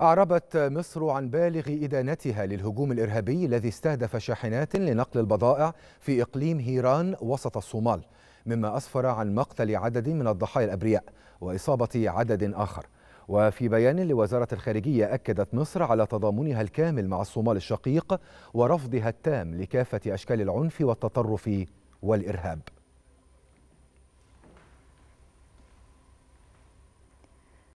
أعربت مصر عن بالغ إدانتها للهجوم الإرهابي الذي استهدف شاحنات لنقل البضائع في إقليم هيران وسط الصومال مما أسفر عن مقتل عدد من الضحايا الأبرياء وإصابة عدد آخر وفي بيان لوزارة الخارجية أكدت مصر على تضامنها الكامل مع الصومال الشقيق ورفضها التام لكافة أشكال العنف والتطرف والإرهاب